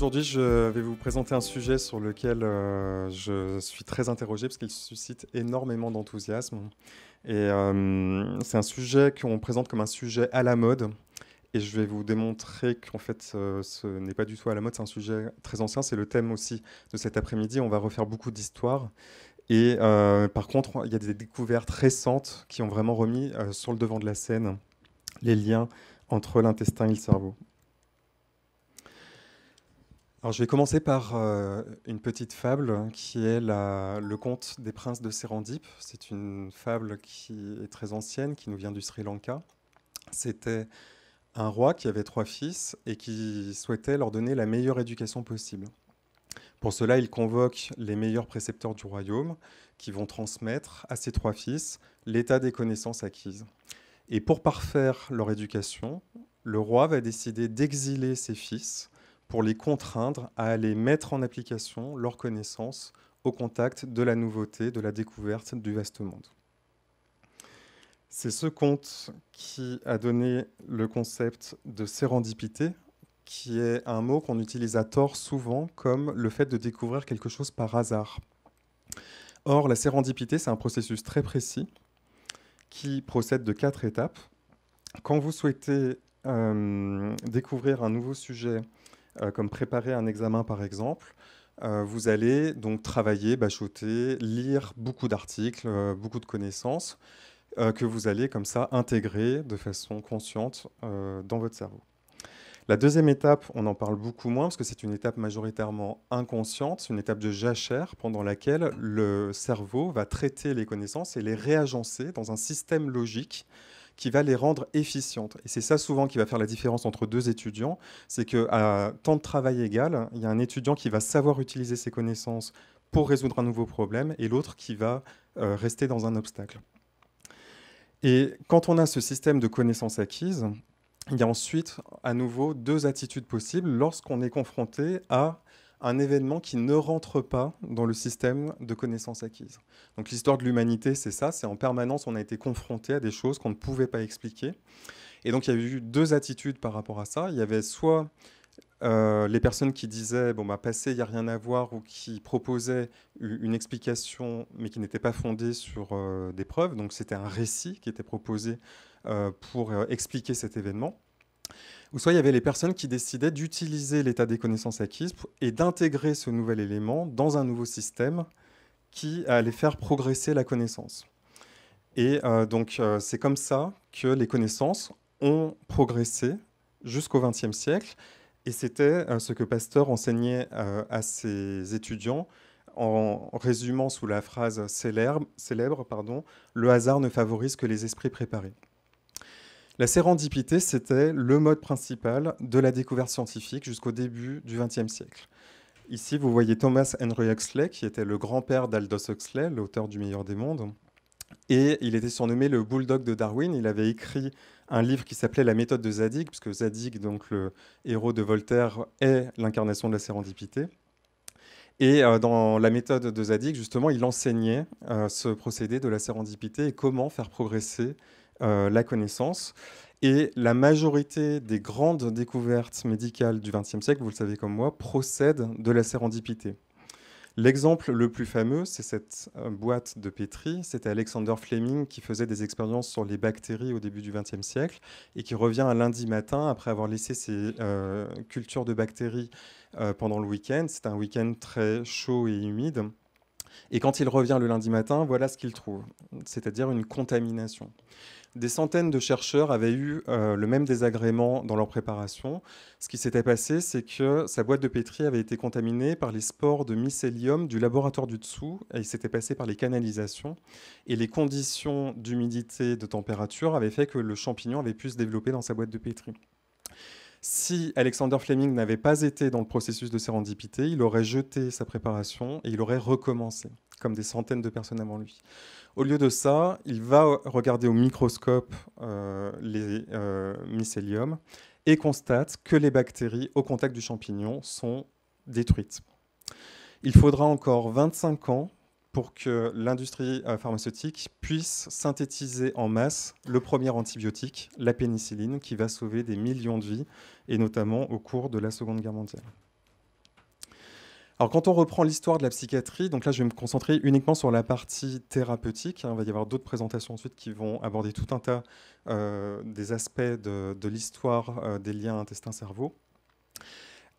Aujourd'hui, je vais vous présenter un sujet sur lequel euh, je suis très interrogé parce qu'il suscite énormément d'enthousiasme. Et euh, c'est un sujet qu'on présente comme un sujet à la mode. Et je vais vous démontrer qu'en fait, euh, ce n'est pas du tout à la mode, c'est un sujet très ancien. C'est le thème aussi de cet après-midi. On va refaire beaucoup d'histoires. Et par contre, il y a des découvertes récentes qui ont vraiment remis sur le devant de la scène les liens entre l'intestin et le cerveau je vais commencer par euh, une petite fable qui est le conte des princes de Serendip. C'est une fable qui est très ancienne, qui nous vient du Sri Lanka. C'était un roi qui avait trois fils et qui souhaitait leur donner la meilleure éducation possible. Pour cela, il convoque les meilleurs précepteurs du royaume qui vont transmettre à ses trois fils l'état des connaissances acquises. Et pour parfaire leur éducation, le roi va décider d'exiler ses fils pour les contraindre à aller mettre en application leurs connaissances au contact de la nouveauté, de la découverte du vaste monde. C'est ce conte qui a donné le concept de sérendipité, qui est un mot qu'on utilise à tort souvent comme le fait de découvrir quelque chose par hasard. Or, la sérendipité, c'est un processus très précis qui procède de quatre étapes. Quand vous souhaitez euh, découvrir un nouveau sujet, euh, comme préparer un examen par exemple, euh, vous allez donc travailler, bachoter, lire beaucoup d'articles, euh, beaucoup de connaissances que vous allez comme ça intégrer de façon consciente dans votre cerveau. La deuxième étape, on en parle beaucoup moins parce que c'est une étape majoritairement inconsciente, c'est une étape de jachère pendant laquelle le cerveau va traiter les connaissances et les réagencer dans un système logique qui va les rendre efficientes. Et c'est ça souvent qui va faire la différence entre deux étudiants, c'est qu'à temps de travail égal, il y a un étudiant qui va savoir utiliser ses connaissances pour résoudre un nouveau problème et l'autre qui va euh, rester dans un obstacle. Et quand on a ce système de connaissances acquises, il y a ensuite à nouveau deux attitudes possibles lorsqu'on est confronté à un événement qui ne rentre pas dans le système de connaissances acquises. Donc l'histoire de l'humanité, c'est ça, c'est en permanence on a été confronté à des choses qu'on ne pouvait pas expliquer. Et donc il y a eu deux attitudes par rapport à ça. Il y avait soit euh, les personnes qui disaient bon bah, passé il n'y a rien à voir ou qui proposaient une explication mais qui n'était pas fondée sur euh, des preuves donc c'était un récit qui était proposé euh, pour expliquer cet événement ou soit il y avait les personnes qui décidaient d'utiliser l'état des connaissances acquises et d'intégrer ce nouvel élément dans un nouveau système qui allait faire progresser la connaissance. Et euh, donc euh, c'est comme ça que les connaissances ont progressé jusqu'au XXe siècle, et c'était euh, ce que Pasteur enseignait à ses étudiants en résumant sous la phrase célèbre, célèbre pardon, Le hasard ne favorise que les esprits préparés. La sérendipité, c'était le mode principal de la découverte scientifique jusqu'au début du XXe siècle. Ici, vous voyez Thomas Henry Huxley, qui était le grand-père d'Aldous Huxley, l'auteur du Meilleur des Mondes. Et il était surnommé le Bulldog de Darwin. Il avait écrit un livre qui s'appelait La méthode de Zadig, puisque Zadig, donc le héros de Voltaire, est l'incarnation de la sérendipité. Et euh, dans la méthode de Zadig, justement, il enseignait euh, ce procédé de la sérendipité et comment faire progresser euh, la connaissance. Et la majorité des grandes découvertes médicales du XXe siècle, vous le savez comme moi, procèdent de la sérendipité. L'exemple le plus fameux, c'est cette euh, boîte de Pétri. C'était Alexander Fleming qui faisait des expériences sur les bactéries au début du XXe siècle et qui revient un lundi matin après avoir laissé ses euh, cultures de bactéries pendant le week-end. C'est un week-end très chaud et humide. Et quand il revient le lundi matin, voilà ce qu'il trouve, c'est-à-dire une contamination des centaines de chercheurs avaient eu euh, le même désagrément dans leur préparation. Ce qui s'était passé, c'est que sa boîte de pétri avait été contaminée par les spores de mycélium du laboratoire du dessous, et il s'était passé par les canalisations. Et les conditions d'humidité, de température avaient fait que le champignon avait pu se développer dans sa boîte de pétri. Si Alexander Fleming n'avait pas été dans le processus de sérendipité, il aurait jeté sa préparation et il aurait recommencé comme des centaines de personnes avant lui. Au lieu de ça, il va regarder au microscope euh, les euh, mycéliums et constate que les bactéries au contact du champignon sont détruites. Il faudra encore 25 ans pour que l'industrie euh, pharmaceutique puisse synthétiser en masse le premier antibiotique, la pénicilline, qui va sauver des millions de vies, et notamment au cours de la Seconde Guerre mondiale. Alors quand on reprend l'histoire de la psychiatrie, donc là je vais me concentrer uniquement sur la partie thérapeutique, hein. il va y avoir d'autres présentations ensuite qui vont aborder tout un tas euh, des aspects de, l'histoire euh, des liens intestin-cerveau.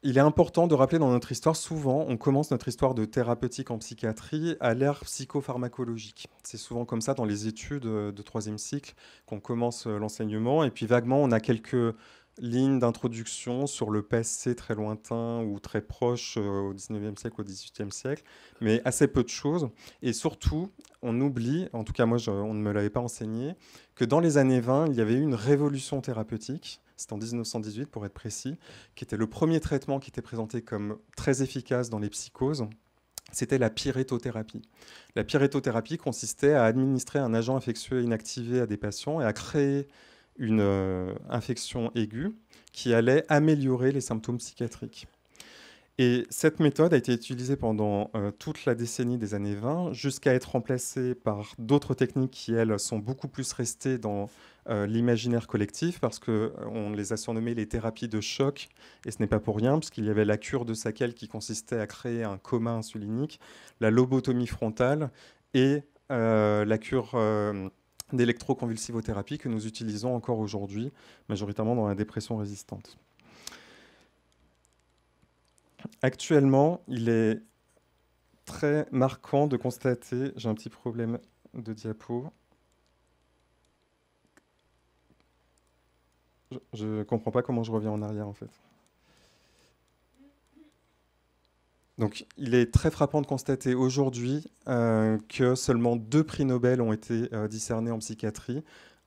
Il est important de rappeler dans notre histoire, souvent, on commence notre histoire de thérapeutique en psychiatrie à l'ère psychopharmacologique. C'est souvent comme ça dans les études euh, de troisième cycle qu'on commence l'enseignement. Et puis vaguement, on a quelques ligne d'introduction sur le passé très lointain ou très proche euh, au 19e siècle, au 18e siècle, mais assez peu de choses. Et surtout, on oublie, en tout cas moi je, on ne me l'avait pas enseigné, que dans les années 20, il y avait eu une révolution thérapeutique, c'est en 1918 pour être précis, qui était le premier traitement qui était présenté comme très efficace dans les psychoses, c'était la pyrétothérapie. La pyrétothérapie consistait à administrer un agent infectieux inactivé à des patients et à créer une euh, infection aiguë qui allait améliorer les symptômes psychiatriques. Et cette méthode a été utilisée pendant euh, toute la décennie des années 20 jusqu'à être remplacée par d'autres techniques qui, elles, sont beaucoup plus restées dans euh, l'imaginaire collectif parce qu'on les a surnommées les thérapies de choc. Et ce n'est pas pour rien, puisqu'il y avait la cure de Sakel qui consistait à créer un coma insulinique, la lobotomie frontale et la cure d'électroconvulsivothérapie que nous utilisons encore aujourd'hui, majoritairement dans la dépression résistante. Actuellement, il est très marquant de constater, j'ai un petit problème de diapo, je ne comprends pas comment je reviens en arrière en fait. Donc il est très frappant de constater aujourd'hui euh, que seulement deux prix Nobel ont été euh, discernés en psychiatrie,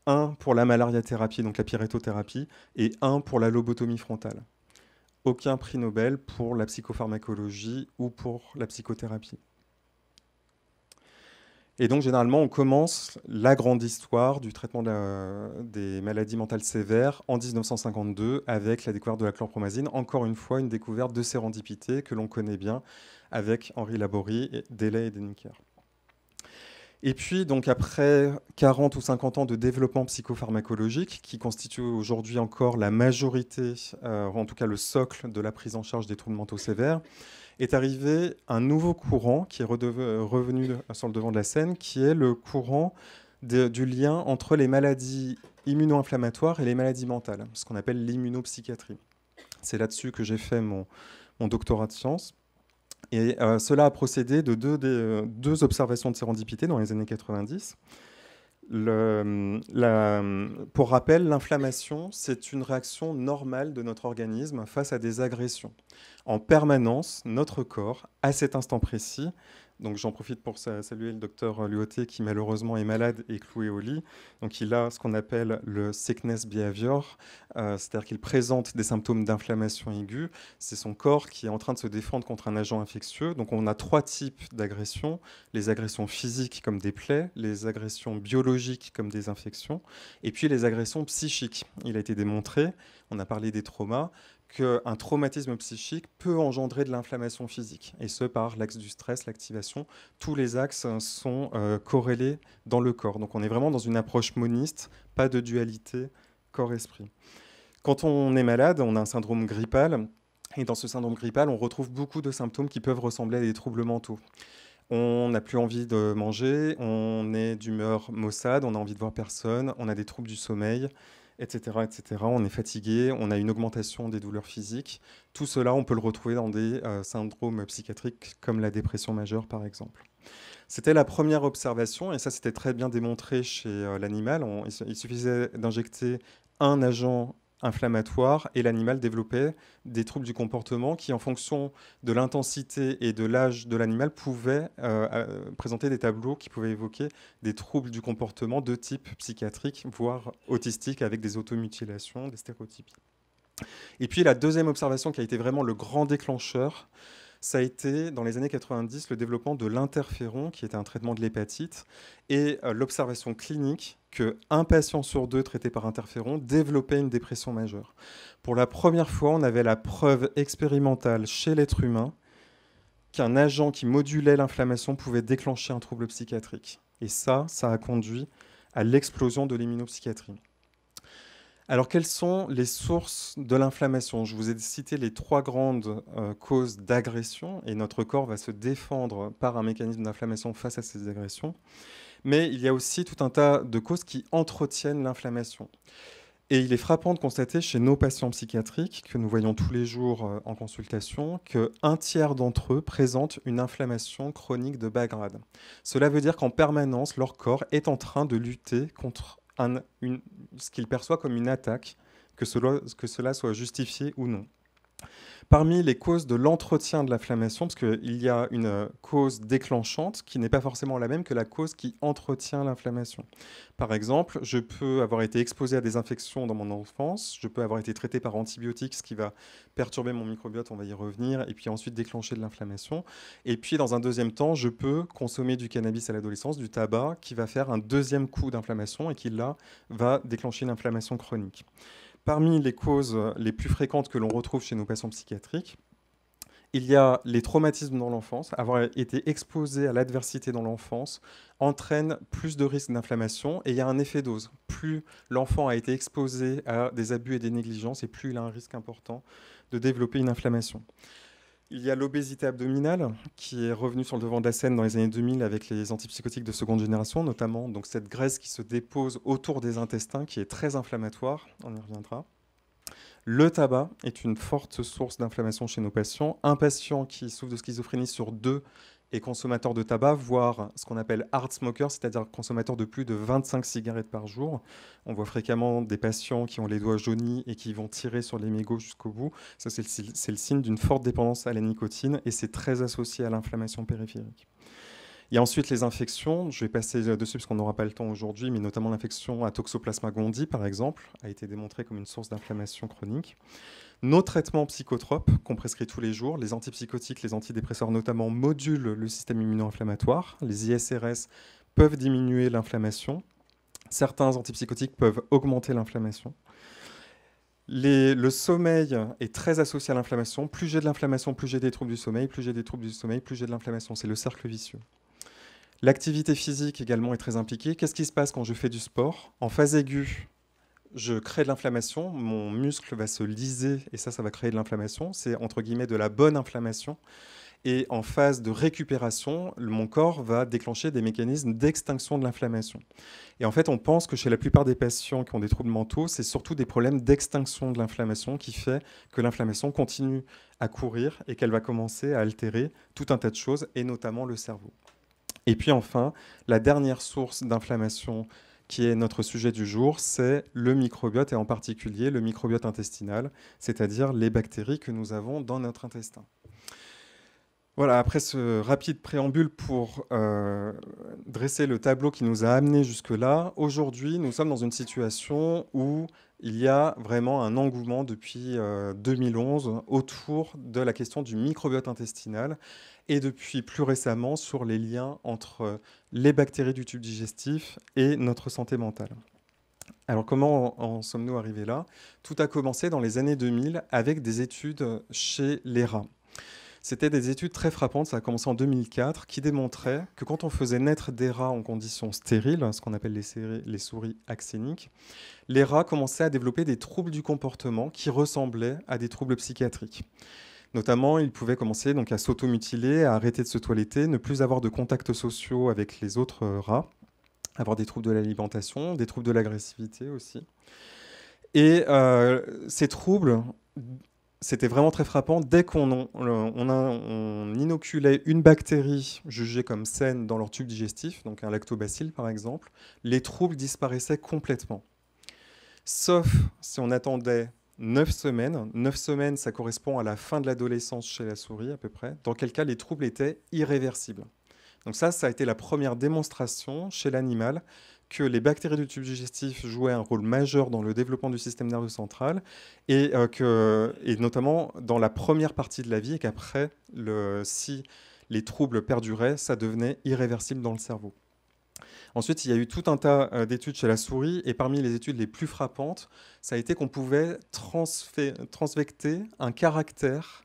un pour la malaria-thérapie, donc la pyrétothérapie, et un pour la lobotomie frontale. Aucun prix Nobel pour la psychopharmacologie ou pour la psychothérapie. Et donc, généralement, on commence la grande histoire du traitement des maladies mentales sévères en 1952 avec la découverte de la chlorpromazine. Encore une fois, une découverte de sérendipité que l'on connaît bien avec Henri Laborie, Delay et Deniker. Et puis, donc, après 40 ou 50 ans de développement psychopharmacologique, qui constitue aujourd'hui encore la majorité, euh, en tout cas le socle de la prise en charge des troubles mentaux sévères, est arrivé un nouveau courant qui est euh, revenu sur le devant de la scène, qui est le courant du lien entre les maladies immuno-inflammatoires et les maladies mentales, ce qu'on appelle l'immunopsychiatrie. C'est là-dessus que j'ai fait mon, doctorat de sciences. Et euh, cela a procédé de deux, euh, deux observations de sérendipité dans les années 90 pour rappel, l'inflammation, c'est une réaction normale de notre organisme face à des agressions. En permanence, notre corps, à cet instant précis, donc j'en profite pour saluer le docteur Luoté qui malheureusement est malade et cloué au lit. Donc il a ce qu'on appelle le sickness behavior, euh, c'est-à-dire qu'il présente des symptômes d'inflammation aiguë. C'est son corps qui est en train de se défendre contre un agent infectieux. Donc on a trois types d'agressions les agressions physiques comme des plaies, les agressions biologiques comme des infections, et puis les agressions psychiques. Il a été démontré, on a parlé des traumas, un traumatisme psychique peut engendrer de l'inflammation physique, et ce par l'axe du stress, l'activation. Tous les axes sont euh, corrélés dans le corps. Donc on est vraiment dans une approche moniste, pas de dualité corps-esprit. Quand on est malade, on a un syndrome grippal, et dans ce syndrome grippal, on retrouve beaucoup de symptômes qui peuvent ressembler à des troubles mentaux on n'a plus envie de manger, on est d'humeur maussade, on a envie de voir personne, on a des troubles du sommeil, etc., On est fatigué, on a une augmentation des douleurs physiques. Tout cela, on peut le retrouver dans des euh, syndromes psychiatriques comme la dépression majeure, par exemple. C'était la première observation, et ça c'était très bien démontré chez euh, l'animal. Il suffisait d'injecter un agent inflammatoire et l'animal développait des troubles du comportement qui, en fonction de l'intensité et de l'âge de l'animal, pouvaient euh, euh, présenter des tableaux qui pouvaient évoquer des troubles du comportement de type psychiatrique, voire autistique, avec des automutilations, des stéréotypes. Et puis la deuxième observation qui a été vraiment le grand déclencheur, ça a été dans les années 90 le développement de l'interféron, qui était un traitement de l'hépatite, et euh, l'observation clinique un patient sur deux traité par interféron développait une dépression majeure. Pour la première fois, on avait la preuve expérimentale chez l'être humain qu'un agent qui modulait l'inflammation pouvait déclencher un trouble psychiatrique. Et ça, ça a conduit à l'explosion de l'immunopsychiatrie. Alors, quelles sont les sources de l'inflammation Je vous ai cité les trois grandes euh, causes d'agression et notre corps va se défendre par un mécanisme d'inflammation face à ces agressions. Mais il y a aussi tout un tas de causes qui entretiennent l'inflammation. Et il est frappant de constater chez nos patients psychiatriques que nous voyons tous les jours euh, en consultation qu'un tiers d'entre eux présentent une inflammation chronique de bas grade. Cela veut dire qu'en permanence, leur corps est en train de lutter contre ce qu'il perçoit comme une attaque, que cela soit justifié ou non. Parmi les causes de l'entretien de l'inflammation, parce qu'il y a une cause déclenchante qui n'est pas forcément la même que la cause qui entretient l'inflammation. Par exemple, je peux avoir été exposé à des infections dans mon enfance, je peux avoir été traité par antibiotiques, ce qui va perturber mon microbiote, on va y revenir, et puis ensuite déclencher de l'inflammation. Et puis dans un deuxième temps, je peux consommer du cannabis à l'adolescence, du tabac, qui va faire un deuxième coup d'inflammation et qui là va déclencher une inflammation chronique. Parmi les causes les plus fréquentes que l'on retrouve chez nos patients psychiatriques, il y a les traumatismes dans l'enfance. Avoir été exposé à l'adversité dans l'enfance entraîne plus de risques d'inflammation et il y a un effet dose. Plus l'enfant a été exposé à des abus et des négligences et plus il a un risque important de développer une inflammation. Il y a l'obésité abdominale qui est revenue sur le devant de la scène dans les années 2000 avec les antipsychotiques de seconde génération, notamment donc cette graisse qui se dépose autour des intestins qui est très inflammatoire. On y reviendra. Le tabac est une forte source d'inflammation chez nos patients. Un patient qui souffre de schizophrénie sur deux et consommateurs de tabac, voire ce qu'on appelle hard smokers, c'est-à-dire consommateurs de plus de 25 cigarettes par jour. On voit fréquemment des patients qui ont les doigts jaunis et qui vont tirer sur les mégots jusqu'au bout. Ça, c'est le, le signe d'une forte dépendance à la nicotine et c'est très associé à l'inflammation périphérique. Il y a ensuite les infections. Je vais passer dessus parce qu'on n'aura pas le temps aujourd'hui, mais notamment l'infection à Toxoplasma gondii, par exemple, a été démontrée comme une source d'inflammation chronique. Nos traitements psychotropes qu'on prescrit tous les jours, les antipsychotiques, les antidépresseurs notamment, modulent le système immuno-inflammatoire. Les ISRS peuvent diminuer l'inflammation. Certains antipsychotiques peuvent augmenter l'inflammation. le sommeil est très associé à l'inflammation. Plus j'ai de l'inflammation, plus j'ai des troubles du sommeil. Plus j'ai des troubles du sommeil, plus j'ai de l'inflammation. C'est le cercle vicieux. L'activité physique également est très impliquée. Qu'est-ce qui se passe quand je fais du sport En phase aiguë, je crée de l'inflammation, mon muscle va se liser et ça, ça va créer de l'inflammation. C'est entre guillemets de la bonne inflammation. Et en phase de récupération, mon corps va déclencher des mécanismes d'extinction de l'inflammation. Et en fait, on pense que chez la plupart des patients qui ont des troubles mentaux, c'est surtout des problèmes d'extinction de l'inflammation qui fait que l'inflammation continue à courir et qu'elle va commencer à altérer tout un tas de choses, et notamment le cerveau. Et puis enfin, la dernière source d'inflammation qui est notre sujet du jour, c'est le microbiote et en particulier le microbiote intestinal, c'est-à-dire les bactéries que nous avons dans notre intestin. Voilà, après ce rapide préambule pour euh, dresser le tableau qui nous a amenés jusque-là, aujourd'hui nous sommes dans une situation où il y a vraiment un engouement depuis 2011 euh, autour de la question du microbiote intestinal et depuis plus récemment sur les liens entre euh, les bactéries du tube digestif et notre santé mentale. Alors comment en sommes-nous arrivés là Tout a commencé dans les années 2000 avec des études chez les rats. C'était des études très frappantes, ça a commencé en 2004, qui démontraient que quand on faisait naître des rats en conditions stériles, ce qu'on appelle les, souris axéniques, les rats commençaient à développer des troubles du comportement qui ressemblaient à des troubles psychiatriques. Notamment, ils pouvaient commencer donc à s'automutiler, à arrêter de se toiletter, ne plus avoir de contacts sociaux avec les autres rats, avoir des troubles de l'alimentation, des troubles de l'agressivité aussi. Et euh, ces troubles c'était vraiment très frappant. Dès qu'on on, inoculait une bactérie jugée comme saine dans leur tube digestif, donc un lactobacille par exemple, les troubles disparaissaient complètement. Sauf si on attendait 9 semaines. 9 semaines, ça correspond à la fin de l'adolescence chez la souris à peu près, dans quel cas les troubles étaient irréversibles. Donc ça, ça a été la première démonstration chez l'animal que les bactéries du tube digestif jouaient un rôle majeur dans le développement du système nerveux central, et, euh, que, et notamment dans la première partie de la vie, et qu'après, le, si les troubles perduraient, ça devenait irréversible dans le cerveau. Ensuite, il y a eu tout un tas euh, d'études chez la souris, et parmi les études les plus frappantes, ça a été qu'on pouvait transvecter un caractère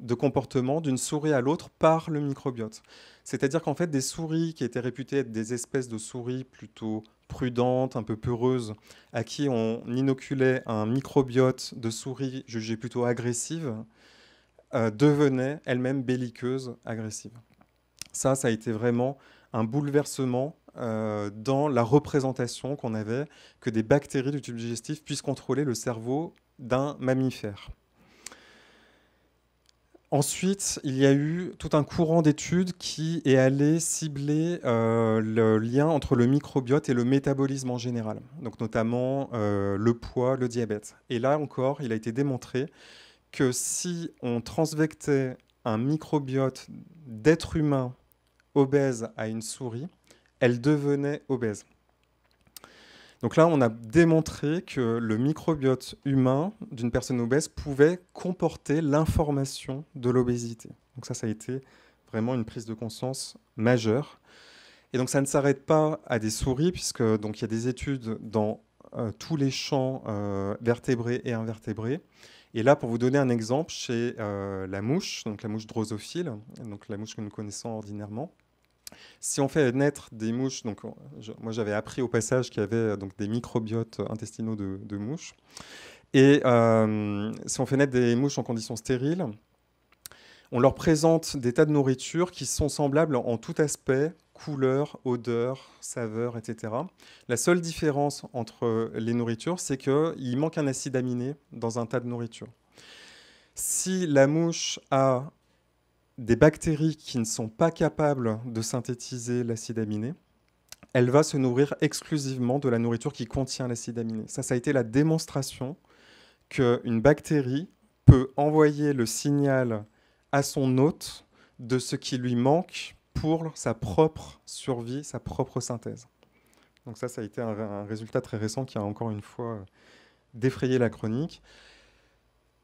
de comportement d'une souris à l'autre par le microbiote. C'est-à-dire qu'en fait, des souris qui étaient réputées être des espèces de souris plutôt prudentes, un peu peureuses, à qui on inoculait un microbiote de souris jugées plutôt agressive, euh, devenaient elles-mêmes belliqueuses, agressives. Ça, ça a été vraiment un bouleversement euh, dans la représentation qu'on avait que des bactéries du tube digestif puissent contrôler le cerveau d'un mammifère. Ensuite, il y a eu tout un courant d'études qui est allé cibler euh, le lien entre le microbiote et le métabolisme en général, donc notamment euh, le poids, le diabète. Et là encore, il a été démontré que si on transvectait un microbiote d'être humain obèse à une souris, elle devenait obèse. Donc là, on a démontré que le microbiote humain d'une personne obèse pouvait comporter l'information de l'obésité. Donc ça, ça a été vraiment une prise de conscience majeure. Et donc ça ne s'arrête pas à des souris, puisque il y a des études dans euh, tous les champs euh, vertébrés et invertébrés. Et là, pour vous donner un exemple, chez euh, la mouche, donc la mouche drosophile, donc la mouche que nous connaissons ordinairement, si on fait naître des mouches, donc moi j'avais appris au passage qu'il y avait euh, donc des microbiotes euh, intestinaux de, mouches. Et euh, si on fait naître des mouches en conditions stériles, on leur présente des tas de nourriture qui sont semblables en tout aspect, couleur, odeur, saveur, etc. La seule différence entre les nourritures, c'est qu'il manque un acide aminé dans un tas de nourriture. Si la mouche a des bactéries qui ne sont pas capables de synthétiser l'acide aminé, elle va se nourrir exclusivement de la nourriture qui contient l'acide aminé. Ça, ça a été la démonstration qu'une bactérie peut envoyer le signal à son hôte de ce qui lui manque pour sa propre survie, sa propre synthèse. Donc ça, ça a été un, résultat très récent qui a encore une fois défrayé la chronique.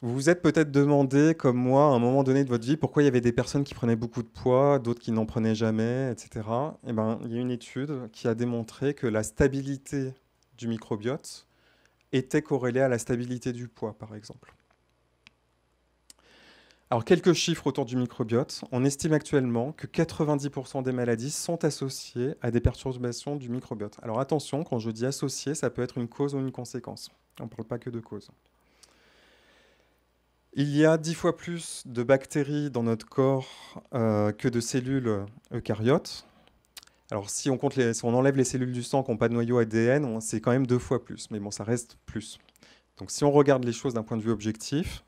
Vous vous êtes peut-être demandé, comme moi, à un moment donné de votre vie, pourquoi il y avait des personnes qui prenaient beaucoup de poids, d'autres qui n'en prenaient jamais, etc. Et eh ben, il y a une étude qui a démontré que la stabilité du microbiote était corrélée à la stabilité du poids, par exemple. Alors, quelques chiffres autour du microbiote. On estime actuellement que 90% des maladies sont associées à des perturbations du microbiote. Alors, attention, quand je dis associé, ça peut être une cause ou une conséquence. On ne parle pas que de cause. Il y a dix fois plus de bactéries dans notre corps euh, que de cellules euh, eucaryotes. Alors si on, on enlève les cellules du sang qui n'ont pas de noyau ADN, c'est quand même deux fois plus, mais bon, ça reste plus. Donc si on regarde les choses d'un point de vue objectif,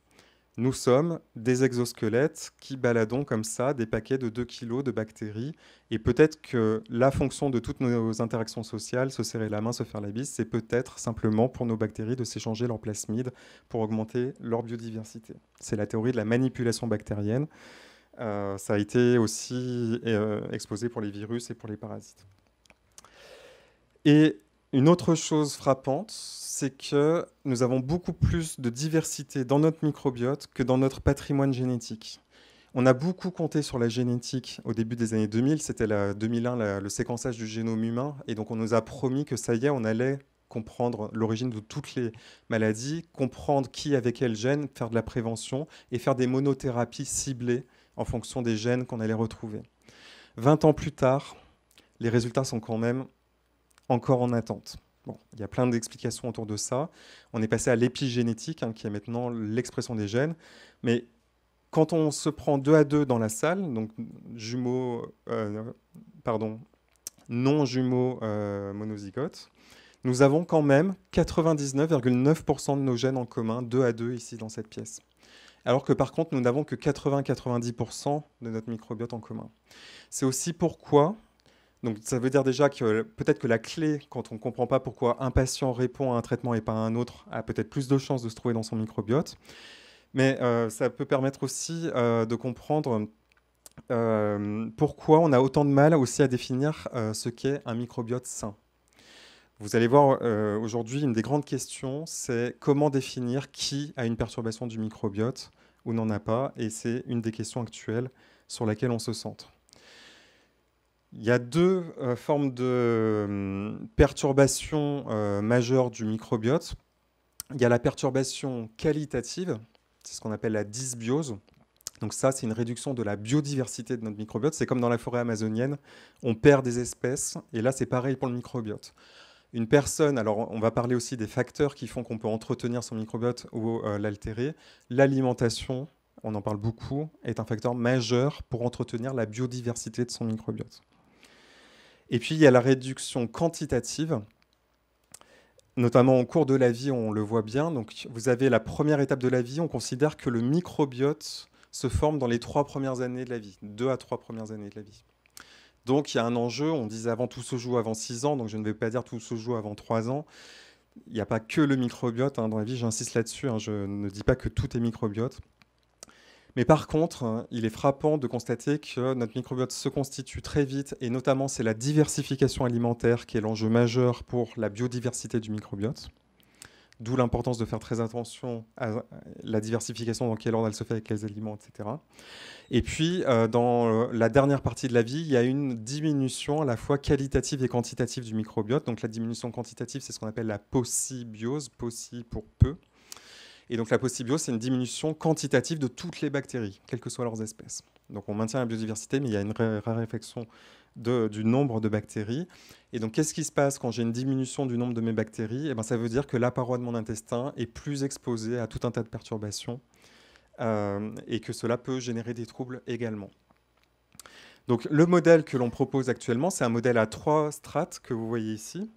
nous sommes des exosquelettes qui baladons comme ça des paquets de 2 kg de bactéries. Et peut-être que la fonction de toutes nos interactions sociales, se serrer la main, se faire la bise, c'est peut-être simplement pour nos bactéries de s'échanger leurs plasmides pour augmenter leur biodiversité. C'est la théorie de la manipulation bactérienne. Euh, ça a été aussi euh, exposé pour les virus et pour les parasites. Et une autre chose frappante, c'est que nous avons beaucoup plus de diversité dans notre microbiote que dans notre patrimoine génétique. On a beaucoup compté sur la génétique au début des années 2000, c'était 2001 le séquençage du génome humain, et donc on nous a promis que ça y est, on allait comprendre l'origine de toutes les maladies, comprendre qui avait quel gène, faire de la prévention et faire des monothérapies ciblées en fonction des gènes qu'on allait retrouver. 20 ans plus tard, les résultats sont quand même encore en attente. Bon, il y a plein d'explications autour de ça. On est passé à l'épigénétique, hein, qui est maintenant l'expression des gènes. Mais quand on se prend deux à deux dans la salle, donc jumeaux, euh, pardon, non jumeaux euh, monozygotes, nous avons quand même 99,9% de nos gènes en commun, deux à deux ici dans cette pièce. Alors que par contre, nous n'avons que 80-90% de notre microbiote en commun. C'est aussi pourquoi donc ça veut dire déjà que peut-être que la clé, quand on ne comprend pas pourquoi un patient répond à un traitement et pas à un autre, a peut-être plus de chances de se trouver dans son microbiote. Mais euh, ça peut permettre aussi euh, de comprendre euh, pourquoi on a autant de mal aussi à définir ce qu'est un microbiote sain. Vous allez voir aujourd'hui, une des grandes questions, c'est comment définir qui a une perturbation du microbiote ou n'en a pas. Et c'est une des questions actuelles sur laquelle on se centre. Il y a deux euh, formes de perturbation hum, perturbations euh, majeures du microbiote. Il y a la perturbation qualitative, c'est ce qu'on appelle la dysbiose. Donc ça, c'est une réduction de la biodiversité de notre microbiote. C'est comme dans la forêt amazonienne, on perd des espèces, et là, c'est pareil pour le microbiote. Une personne, alors on va parler aussi des facteurs qui font qu'on peut entretenir son microbiote ou euh, l'altérer. L'alimentation, on en parle beaucoup, est un facteur majeur pour entretenir la biodiversité de son microbiote. Et puis il y a la réduction quantitative, notamment au cours de la vie, on le voit bien. Donc vous avez la première étape de la vie, on considère que le microbiote se forme dans les trois premières années de la vie, deux à trois premières années de la vie. Donc il y a un enjeu, on disait avant tout se joue avant six ans, donc je ne vais pas dire tout se joue avant trois ans. Il n'y a pas que le microbiote hein, dans la vie, j'insiste là-dessus, hein. je ne dis pas que tout est microbiote. Mais par contre, hein, il est frappant de constater que notre microbiote se constitue très vite, et notamment c'est la diversification alimentaire qui est l'enjeu majeur pour la biodiversité du microbiote. D'où l'importance de faire très attention à euh, la diversification, dans quel ordre elle se fait, avec quels aliments, etc. Et puis, euh, dans euh, la dernière partie de la vie, il y a une diminution à la fois qualitative et quantitative du microbiote. Donc la diminution quantitative, c'est ce qu'on appelle la possibiose, possi pour peu. Et donc la postibio, c'est une diminution quantitative de toutes les bactéries, quelles que soient leurs espèces. Donc on maintient la biodiversité, mais il y a une raréfaction du nombre de bactéries. Et donc qu'est-ce qui se passe quand j'ai une diminution du nombre de mes bactéries Et eh ben, Ça veut dire que la paroi de mon intestin est plus exposée à tout un tas de perturbations euh, et que cela peut générer des troubles également. Donc le modèle que l'on propose actuellement, c'est un modèle à trois strates que vous voyez ici.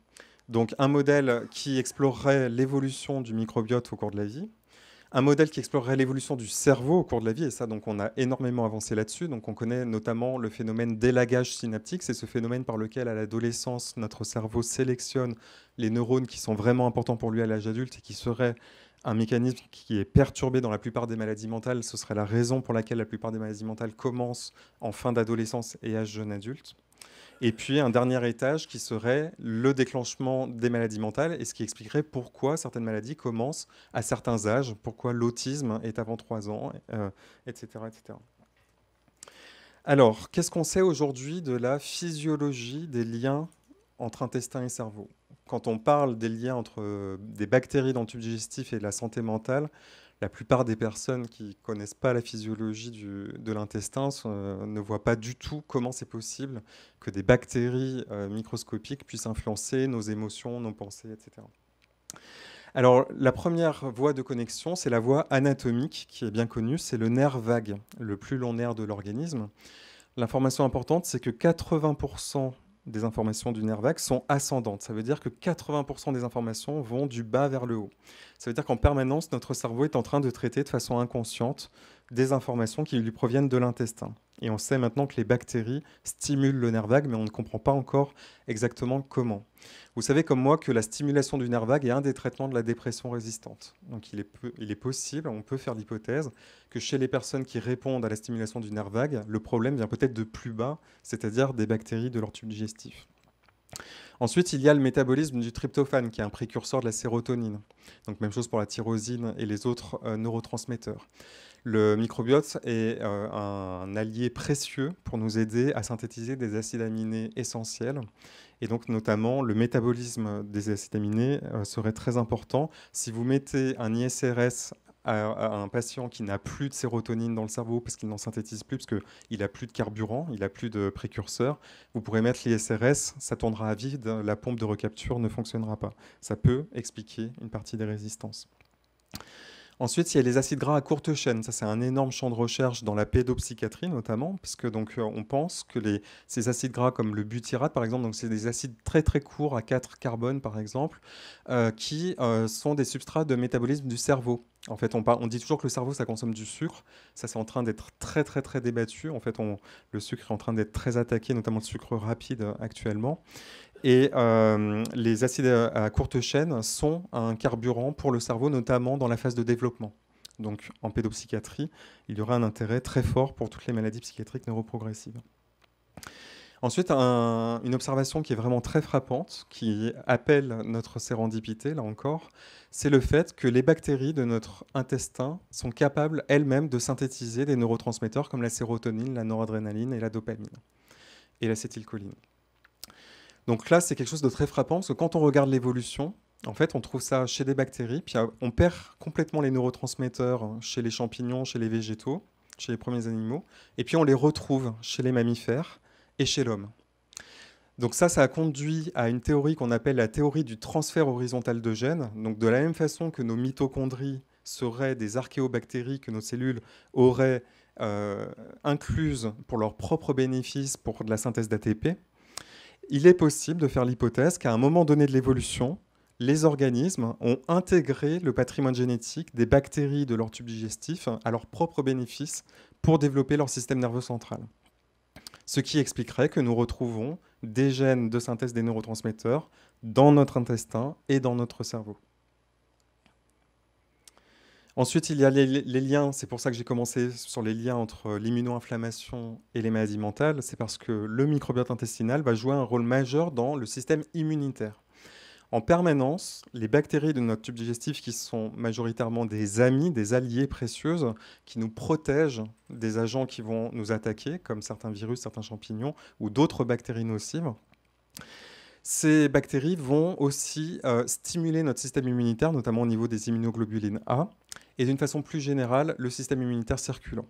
Donc un modèle qui explorerait l'évolution du microbiote au cours de la vie, un modèle qui explorerait l'évolution du cerveau au cours de la vie, et ça, donc, on a énormément avancé là-dessus. Donc, on connaît notamment le phénomène d'élagage synaptique, c'est ce phénomène par lequel, à l'adolescence, notre cerveau sélectionne les neurones qui sont vraiment importants pour lui à l'âge adulte et qui serait un mécanisme qui est perturbé dans la plupart des maladies mentales. Ce serait la raison pour laquelle la plupart des maladies mentales commencent en fin d'adolescence et âge jeune adulte. Et puis un dernier étage qui serait le déclenchement des maladies mentales et ce qui expliquerait pourquoi certaines maladies commencent à certains âges, pourquoi l'autisme est avant 3 ans, etc., euh, etc. Alors, qu'est-ce qu'on sait aujourd'hui de la physiologie des liens entre intestin et cerveau Quand on parle des liens entre euh, des bactéries dans le tube digestif et la santé mentale, la plupart des personnes qui connaissent pas la physiologie de l'intestin euh, ne voient pas du tout comment c'est possible que des bactéries euh, microscopiques puissent influencer nos émotions, nos pensées, etc. Alors, la première voie de connexion, c'est la voie anatomique qui est bien connue, c'est le nerf vague, le plus long nerf de l'organisme. L'information importante, c'est que 80% des informations du nerf vague sont ascendantes. Ça veut dire que 80% des informations vont du bas vers le haut. Ça veut dire qu'en permanence, notre cerveau est en train de traiter de façon inconsciente des informations qui lui proviennent de l'intestin. Et on sait maintenant que les bactéries stimulent le nerf vague, mais on ne comprend pas encore exactement comment. Vous savez comme moi que la stimulation du nerf vague est un des traitements de la dépression résistante. Donc il est, possible, on peut faire l'hypothèse, que chez les personnes qui répondent à la stimulation du nerf vague, le problème vient peut-être de plus bas, c'est-à-dire des bactéries de leur tube digestif. Ensuite, il y a le métabolisme du tryptophane, qui est un précurseur de la sérotonine. Donc, même chose pour la tyrosine et les autres euh, neurotransmetteurs. Le microbiote est euh, un allié précieux pour nous aider à synthétiser des acides aminés essentiels. Et donc notamment, le métabolisme des acides aminés euh, serait très important. Si vous mettez un ISRS à, un patient qui n'a plus de sérotonine dans le cerveau parce qu'il n'en synthétise plus, parce qu'il n'a plus de carburant, il n'a plus de précurseur. vous pourrez mettre l'ISRS, ça tournera à vide, la pompe de recapture ne fonctionnera pas. Ça peut expliquer une partie des résistances. Ensuite, il y a les acides gras à courte chaîne. Ça, c'est un énorme champ de recherche dans la pédopsychiatrie notamment, parce donc euh, on pense que ces acides gras comme le butyrate, par exemple, donc c'est des acides très très courts à 4 carbones par exemple, euh, qui euh, sont des substrats de métabolisme du cerveau. En fait, on, on, dit toujours que le cerveau, ça consomme du sucre. Ça, c'est en train d'être très, très, très débattu. En fait, on, le sucre est en train d'être très attaqué, notamment le sucre rapide actuellement. Et euh, les acides à courte chaîne sont un carburant pour le cerveau, notamment dans la phase de développement. Donc en pédopsychiatrie, il y aura un intérêt très fort pour toutes les maladies psychiatriques neuroprogressives. Ensuite, une observation qui est vraiment très frappante, qui appelle notre sérendipité, là encore, c'est le fait que les bactéries de notre intestin sont capables elles-mêmes de synthétiser des neurotransmetteurs comme la sérotonine, la noradrénaline et la dopamine et l'acétylcholine. Donc là, c'est quelque chose de très frappant parce que quand on regarde l'évolution, en fait, on trouve ça chez des bactéries, puis ah, on perd complètement les neurotransmetteurs hein, chez les champignons, chez les végétaux, chez les premiers animaux, et puis on les retrouve chez les mammifères et chez l'homme. Donc ça, ça a conduit à une théorie qu'on appelle la théorie du transfert horizontal de gènes. Donc de la même façon que nos mitochondries seraient des archéobactéries que nos cellules auraient euh, incluses pour leur propre bénéfice, pour de la synthèse d'ATP, il est possible de faire l'hypothèse qu'à un moment donné de l'évolution, les organismes ont intégré le patrimoine génétique des bactéries de leur tube digestif à leur propre bénéfice pour développer leur système nerveux central. Ce qui expliquerait que nous retrouvons des gènes de synthèse des neurotransmetteurs dans notre intestin et dans notre cerveau. Ensuite, il y a les, liens. C'est pour ça que j'ai commencé sur les liens entre euh, l'immuno-inflammation et les maladies mentales. C'est parce que le microbiote intestinal va jouer un rôle majeur dans le système immunitaire. En permanence, les bactéries de notre tube digestif, qui sont majoritairement des amis, des alliés précieuses, qui nous protègent des agents qui vont nous attaquer, comme certains virus, certains champignons ou d'autres bactéries nocives, ces bactéries vont aussi euh, stimuler notre système immunitaire, notamment au niveau des immunoglobulines A, et d'une façon plus générale, le système immunitaire circulant.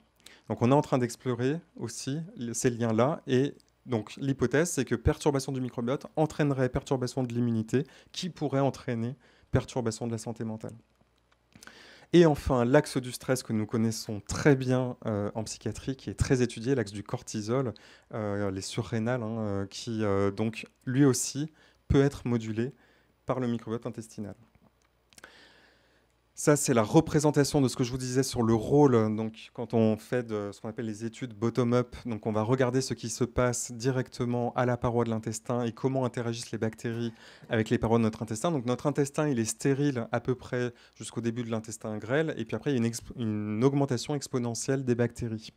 Donc on est en train d'explorer aussi ces liens-là, et donc l'hypothèse, c'est que perturbation du microbiote entraînerait perturbation de l'immunité, qui pourrait entraîner perturbation de la santé mentale. Et enfin, l'axe du stress que nous connaissons très bien euh, en psychiatrie, qui est très étudié, l'axe du cortisol, euh, les surrénales, hein, euh, qui donc lui aussi peut être modulé par le microbiote intestinal. Ça, c'est la représentation de ce que je vous disais sur le rôle. Euh, donc, quand on fait ce qu'on appelle les études bottom-up, donc on va regarder ce qui se passe directement à la paroi de l'intestin et comment interagissent les bactéries avec les parois de notre intestin. Donc, notre intestin, il est stérile à peu près jusqu'au début de l'intestin grêle, et puis après, il y a une augmentation exponentielle des bactéries.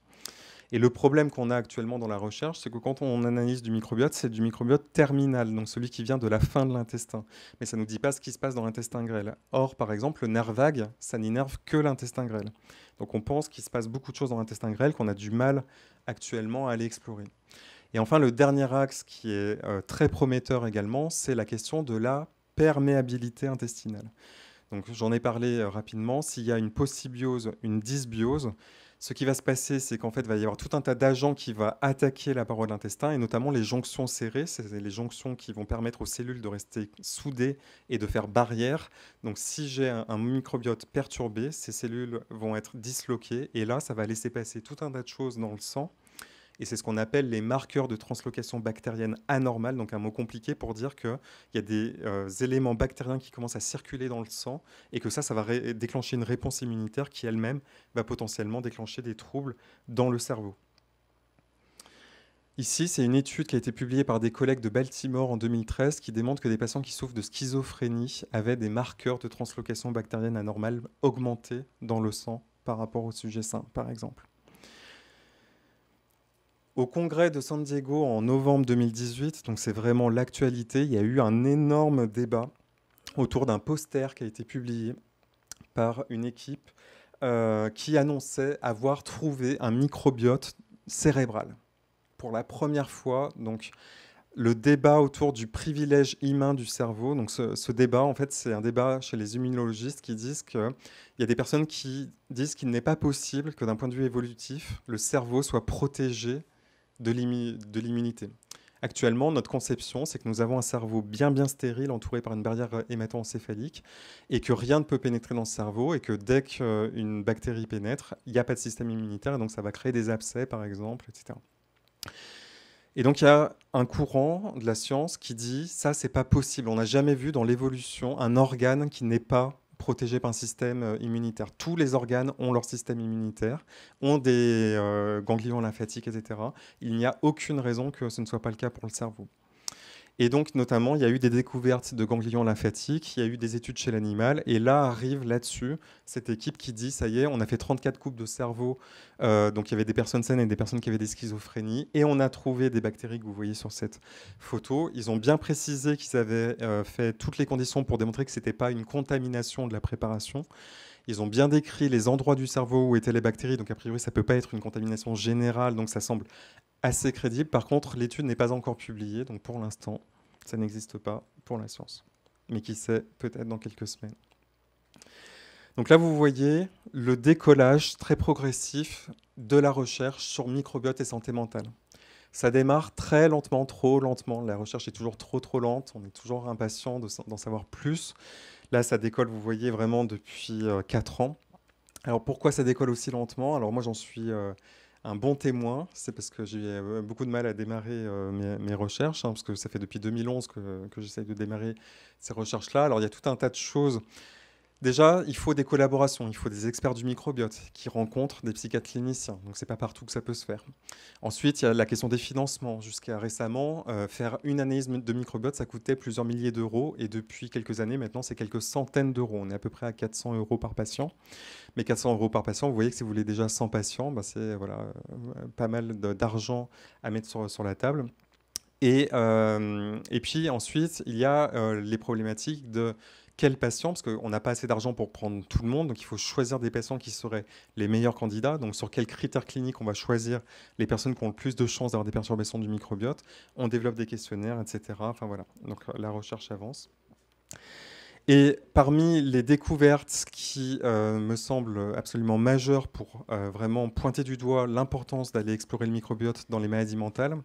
Et le problème qu'on a actuellement dans la recherche, c'est que quand on analyse du microbiote, c'est du microbiote terminal, donc celui qui vient de la fin de l'intestin. Mais ça ne nous dit pas ce qui se passe dans l'intestin grêle. Or, par exemple, le nerf vague, ça n'innerve que l'intestin grêle. Donc on pense qu'il se passe beaucoup de choses dans l'intestin grêle qu'on a du mal actuellement à aller explorer. Et enfin, le dernier axe qui est euh, très prometteur également, c'est la question de la perméabilité intestinale. Donc j'en ai parlé euh, rapidement, s'il y a une postbiose, une dysbiose, ce qui va se passer, c'est qu'en fait, il va y avoir tout un tas d'agents qui vont attaquer la paroi de l'intestin, et notamment les jonctions serrées, c'est les jonctions qui vont permettre aux cellules de rester soudées et de faire barrière. Donc si j'ai un, microbiote perturbé, ces cellules vont être disloquées, et là, ça va laisser passer tout un tas de choses dans le sang et c'est ce qu'on appelle les marqueurs de translocation bactérienne anormale, donc un mot compliqué pour dire qu'il y a des euh, éléments bactériens qui commencent à circuler dans le sang et que ça, ça va déclencher une réponse immunitaire qui elle-même va potentiellement déclencher des troubles dans le cerveau. Ici, c'est une étude qui a été publiée par des collègues de Baltimore en 2013 qui démontre que des patients qui souffrent de schizophrénie avaient des marqueurs de translocation bactérienne anormale augmentés dans le sang par rapport au sujet sain, par exemple. Au congrès de San Diego en novembre 2018, donc c'est vraiment l'actualité, il y a eu un énorme débat autour d'un poster qui a été publié par une équipe euh, qui annonçait avoir trouvé un microbiote cérébral. Pour la première fois, donc le débat autour du privilège humain du cerveau. Donc ce, débat, en fait, c'est un débat chez les immunologistes qui disent qu'il y a des personnes qui disent qu'il n'est pas possible que d'un point de vue évolutif, le cerveau soit protégé de l'immunité. Actuellement, notre conception, c'est que nous avons un cerveau bien bien stérile, entouré par une barrière euh, hémato-encéphalique, et que rien ne peut pénétrer dans ce cerveau, et que dès qu'une euh, bactérie pénètre, il n'y a pas de système immunitaire, et donc ça va créer des abcès, par exemple, etc. Et donc il y a un courant de la science qui dit ça, c'est pas possible. On n'a jamais vu dans l'évolution un organe qui n'est pas protégés par un système euh, immunitaire. Tous les organes ont leur système immunitaire, ont des euh, ganglions lymphatiques, etc. Il n'y a aucune raison que ce ne soit pas le cas pour le cerveau. Et donc, notamment, il y a eu des découvertes de ganglions lymphatiques, il y a eu des études chez l'animal, et là arrive là-dessus cette équipe qui dit, ça y est, on a fait 34 coupes de cerveau, euh, donc il y avait des personnes saines et des personnes qui avaient des schizophrénies, et on a trouvé des bactéries que vous voyez sur cette photo. Ils ont bien précisé qu'ils avaient euh, fait toutes les conditions pour démontrer que ce n'était pas une contamination de la préparation. Ils ont bien décrit les endroits du cerveau où étaient les bactéries, donc a priori ça ne peut pas être une contamination générale, donc ça semble assez crédible. Par contre, l'étude n'est pas encore publiée, donc pour l'instant, ça n'existe pas pour la science. Mais qui sait, peut-être dans quelques semaines. Donc là, vous voyez le décollage très progressif de la recherche sur microbiote et santé mentale. Ça démarre très lentement, trop lentement. La recherche est toujours trop, trop lente. On est toujours impatient d'en savoir plus. Là, ça décolle, vous voyez, vraiment depuis 4 euh, ans. Alors pourquoi ça décolle aussi lentement Alors moi, j'en suis euh, un bon témoin, c'est parce que j'ai euh, beaucoup de mal à démarrer mes, recherches, hein, parce que ça fait depuis 2011 que, que j'essaye de démarrer ces recherches-là. Alors il y a tout un tas de choses Déjà, il faut des collaborations, il faut des experts du microbiote qui rencontrent des psychiatres cliniciens. Donc, c'est pas partout que ça peut se faire. Ensuite, il y a la question des financements. Jusqu'à récemment, euh, faire une analyse de microbiote, ça coûtait plusieurs milliers d'euros. Et depuis quelques années, maintenant, c'est quelques centaines d'euros. On est à peu près à 400 euros par patient. Mais 400 euros par patient, vous voyez que si vous voulez déjà 100 patients, bah, c'est voilà, euh, pas mal d'argent à mettre sur, la table. Et, euh, et puis ensuite, il y a les problématiques de quels patients, parce qu'on n'a pas assez d'argent pour prendre tout le monde, donc il faut choisir des patients qui seraient les meilleurs candidats, donc sur quels critères cliniques on va choisir les personnes qui ont le plus de chances d'avoir des perturbations du microbiote, on développe des questionnaires, etc. Enfin voilà, donc la recherche avance. Et parmi les découvertes qui euh, me semblent absolument majeures pour euh, vraiment pointer du doigt l'importance d'aller explorer le microbiote dans les maladies mentales,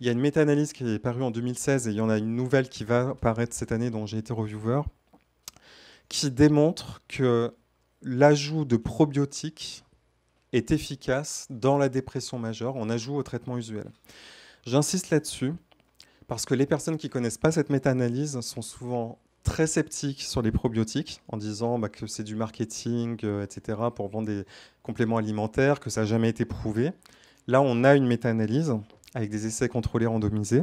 il y a une méta-analyse qui est parue en 2016 et il y en a une nouvelle qui va paraître cette année dont j'ai été reviewer qui démontre que l'ajout de probiotiques est efficace dans la dépression majeure en ajout au traitement usuel. J'insiste là-dessus parce que les personnes qui connaissent pas cette méta-analyse sont souvent très sceptiques sur les probiotiques en disant bah, que c'est du marketing, euh, etc., pour vendre des compléments alimentaires, que ça n'a jamais été prouvé. Là, on a une méta-analyse avec des essais contrôlés randomisés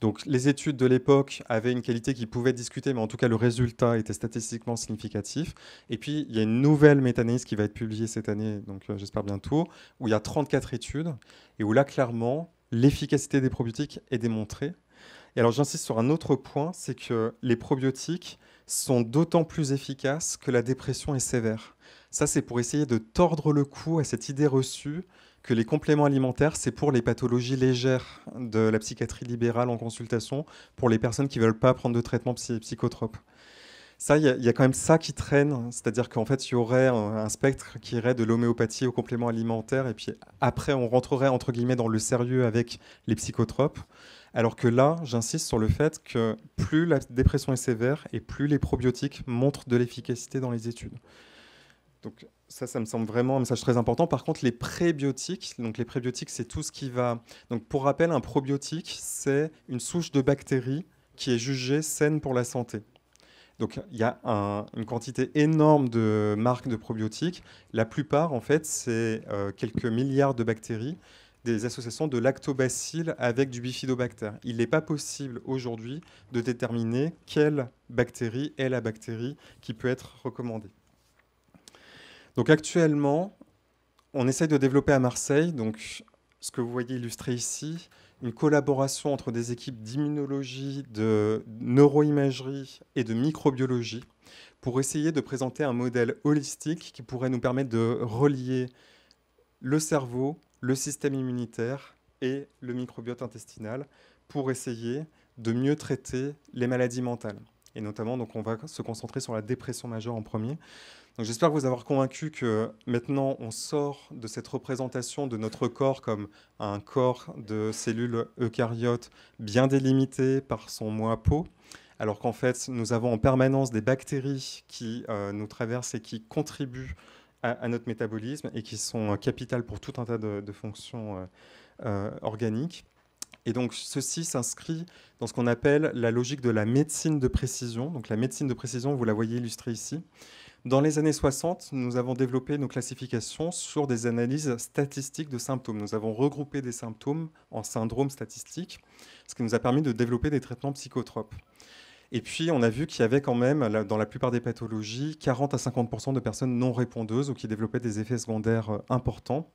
donc les études de l'époque avaient une qualité qui pouvait discuter, mais en tout cas le résultat était statistiquement significatif. Et puis il y a une nouvelle méta-analyse qui va être publiée cette année, donc euh, j'espère bientôt, où il y a 34 études et où là clairement l'efficacité des probiotiques est démontrée. Et alors j'insiste sur un autre point, c'est que les probiotiques sont d'autant plus efficaces que la dépression est sévère. Ça c'est pour essayer de tordre le cou à cette idée reçue que les compléments alimentaires, c'est pour les pathologies légères de la psychiatrie libérale en consultation, pour les personnes qui veulent pas prendre de traitement psychotrope. Ça, il y, a quand même ça qui traîne, c'est-à-dire qu'en fait, il y aurait un, un, spectre qui irait de l'homéopathie aux compléments alimentaires, et puis après, on rentrerait entre guillemets dans le sérieux avec les psychotropes. Alors que là, j'insiste sur le fait que plus la dépression est sévère et plus les probiotiques montrent de l'efficacité dans les études. Donc, ça, ça me semble vraiment un message très important. Par contre, les prébiotiques, donc les prébiotiques, c'est tout ce qui va. Donc, pour rappel, un probiotique, c'est une souche de bactéries qui est jugée saine pour la santé. Donc, il y a une quantité énorme de marques de probiotiques. La plupart, en fait, c'est euh, quelques milliards de bactéries, des associations de lactobacilles avec du bifidobactère. Il n'est pas possible aujourd'hui de déterminer quelle bactérie est la bactérie qui peut être recommandée actuellement, on essaye de développer à Marseille, donc ce que vous voyez illustré ici, une collaboration entre des équipes d'immunologie, de neuroimagerie et de microbiologie pour essayer de présenter un modèle holistique qui pourrait nous permettre de relier le cerveau, le système immunitaire et le microbiote intestinal pour essayer de mieux traiter les maladies mentales. Et notamment, donc, on va se concentrer sur la dépression majeure en premier. Donc, j'espère vous avoir convaincu que maintenant, on sort de cette représentation de notre corps comme un corps de cellules eucaryotes bien délimitées par son moi peau alors qu'en fait, nous avons en permanence des bactéries qui euh, nous traversent et qui contribuent à, notre métabolisme et qui sont euh, capitales pour tout un tas de, fonctions euh, organiques. Et donc ceci s'inscrit dans ce qu'on appelle la logique de la médecine de précision. Donc la médecine de précision, vous la voyez illustrée ici. Dans les années 60, nous avons développé nos classifications sur des analyses statistiques de symptômes. Nous avons regroupé des symptômes en syndromes statistiques, ce qui nous a permis de développer des traitements psychotropes. Et puis, on a vu qu'il y avait quand même, dans la plupart des pathologies, 40 à 50 de personnes non répondeuses ou qui développaient des effets secondaires euh, importants.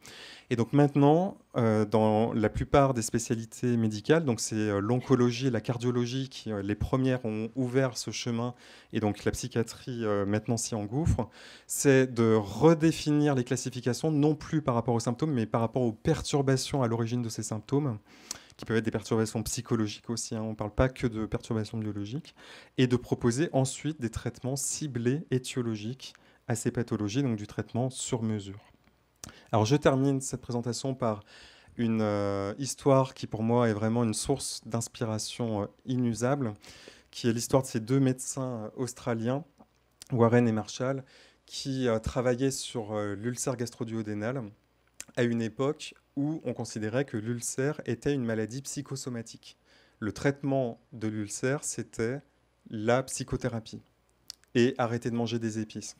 Et donc maintenant, euh, dans la plupart des spécialités médicales, donc c'est euh, l'oncologie et la cardiologie qui, les premières, ont ouvert ce chemin, et donc la psychiatrie maintenant s'y engouffre, c'est de redéfinir les classifications, non plus par rapport aux symptômes, mais par rapport aux perturbations à l'origine de ces symptômes qui peuvent être des perturbations psychologiques aussi, hein. on ne parle pas que de perturbations biologiques, et de proposer ensuite des traitements ciblés étiologiques à ces pathologies, donc du traitement sur mesure. Alors je termine cette présentation par une euh, histoire qui pour moi est vraiment une source d'inspiration euh, inusable, qui est l'histoire de ces deux médecins euh, australiens, Warren et Marshall, qui travaillaient sur l'ulcère gastro à une époque où on considérait que l'ulcère était une maladie psychosomatique. Le traitement de l'ulcère, c'était la psychothérapie et arrêter de manger des épices.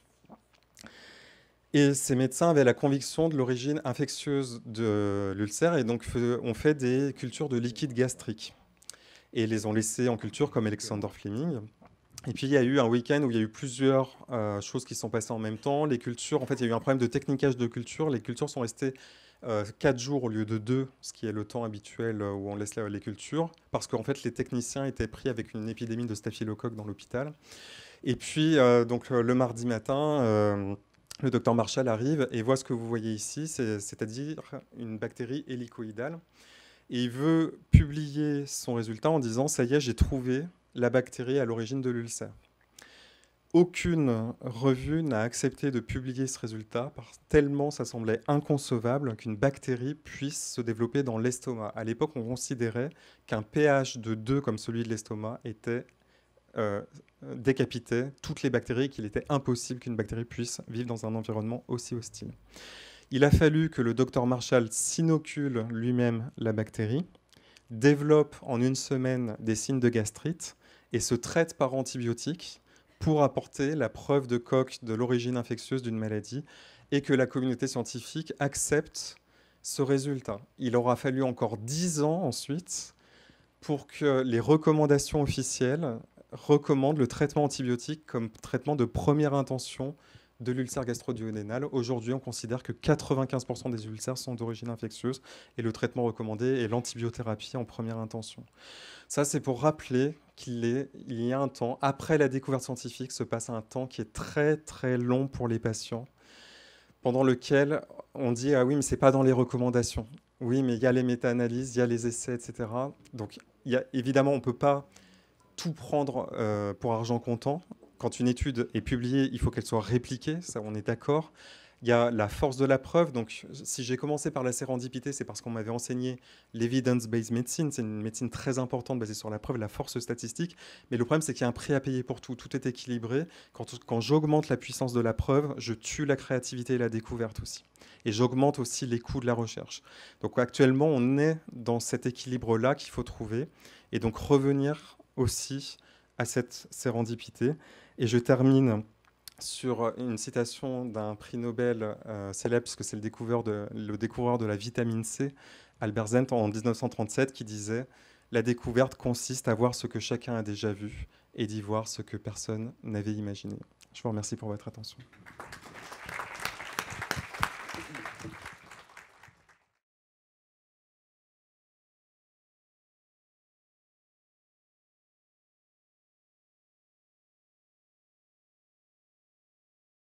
Et ces médecins avaient la conviction de l'origine infectieuse de l'ulcère et donc ont fait des cultures de liquide gastrique. Et les ont laissés en culture comme Alexander Fleming. Et puis il y a eu un week-end où il y a eu plusieurs euh, choses qui sont passées en même temps. Les cultures, en fait, il y a eu un problème de techniquage de culture. Les cultures sont restées 4 euh, jours au lieu de 2, ce qui est le temps habituel euh, où on laisse les cultures, parce qu'en fait les techniciens étaient pris avec une épidémie de staphylocoque dans l'hôpital. Et puis euh, donc le mardi matin, le docteur Marshall arrive et voit ce que vous voyez ici, c'est-à-dire une bactérie hélicoïdale. Et il veut publier son résultat en disant ⁇ ça y est, j'ai trouvé la bactérie à l'origine de l'ulcère ⁇ aucune revue n'a accepté de publier ce résultat, parce tellement ça semblait inconcevable qu'une bactérie puisse se développer dans l'estomac. À l'époque, on considérait qu'un pH de 2 comme celui de l'estomac était euh, décapité. toutes les bactéries, qu'il était impossible qu'une bactérie puisse vivre dans un environnement aussi hostile. Il a fallu que le docteur Marshall s'inocule lui-même la bactérie, développe en une semaine des signes de gastrite et se traite par antibiotiques pour apporter la preuve de coque de l'origine infectieuse d'une maladie et que la communauté scientifique accepte ce résultat. Il aura fallu encore dix ans ensuite pour que les recommandations officielles recommandent le traitement antibiotique comme traitement de première intention de l'ulcère gastro-duodénal. Aujourd'hui, on considère que 95% des ulcères sont d'origine infectieuse et le traitement recommandé est l'antibiothérapie en première intention. Ça, c'est pour rappeler qu'il y a un temps, après la découverte scientifique, se passe un temps qui est très très long pour les patients, pendant lequel on dit Ah oui, mais c'est pas dans les recommandations. Oui, mais il y a les méta-analyses, il y a les essais, etc. Donc, y a, évidemment, on ne peut pas tout prendre euh, pour argent comptant. Quand une étude est publiée, il faut qu'elle soit répliquée, ça on est d'accord. Il y a la force de la preuve. Donc, si j'ai commencé par la sérendipité, c'est parce qu'on m'avait enseigné l'evidence-based medicine. C'est une médecine très importante basée sur la preuve, la force statistique. Mais le problème, c'est qu'il y a un prix à payer pour tout. Tout est équilibré. Quand, quand j'augmente la puissance de la preuve, je tue la créativité et la découverte aussi. Et j'augmente aussi les coûts de la recherche. Donc, actuellement, on est dans cet équilibre-là qu'il faut trouver. Et donc, revenir aussi à cette sérendipité. Et je termine sur euh, une citation d'un prix Nobel euh, célèbre, célèbre, puisque c'est le, découvreur de, le découvreur de la vitamine C, Albert Zent, en 1937, qui disait La découverte consiste à voir ce que chacun a déjà vu et d'y voir ce que personne n'avait imaginé. Je vous remercie pour votre attention.